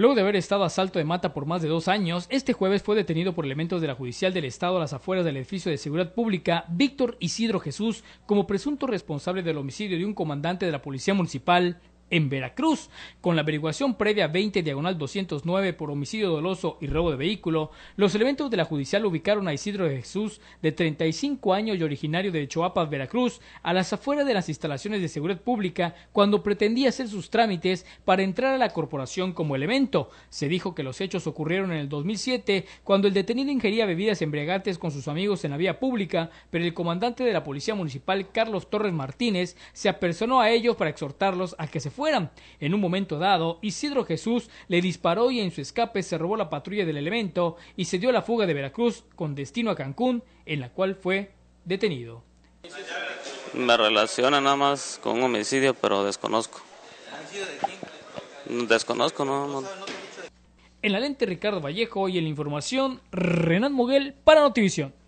Luego de haber estado a salto de mata por más de dos años, este jueves fue detenido por elementos de la Judicial del Estado a las afueras del edificio de seguridad pública Víctor Isidro Jesús como presunto responsable del homicidio de un comandante de la Policía Municipal en Veracruz, con la averiguación previa 20 diagonal 209 por homicidio doloso y robo de vehículo, los elementos de la judicial ubicaron a Isidro de Jesús, de 35 años y originario de Choapas, Veracruz, a las afueras de las instalaciones de seguridad pública cuando pretendía hacer sus trámites para entrar a la corporación como elemento. Se dijo que los hechos ocurrieron en el 2007 cuando el detenido ingería bebidas embriagantes con sus amigos en la vía pública, pero el comandante de la Policía Municipal, Carlos Torres Martínez, se apersonó a ellos para exhortarlos a que se en un momento dado, Isidro Jesús le disparó y en su escape se robó la patrulla del elemento y se dio a la fuga de Veracruz con destino a Cancún, en la cual fue detenido. Me relaciona nada más con un homicidio, pero desconozco. Desconozco, no. En la lente Ricardo Vallejo y en la información Renan Moguel para Notivisión.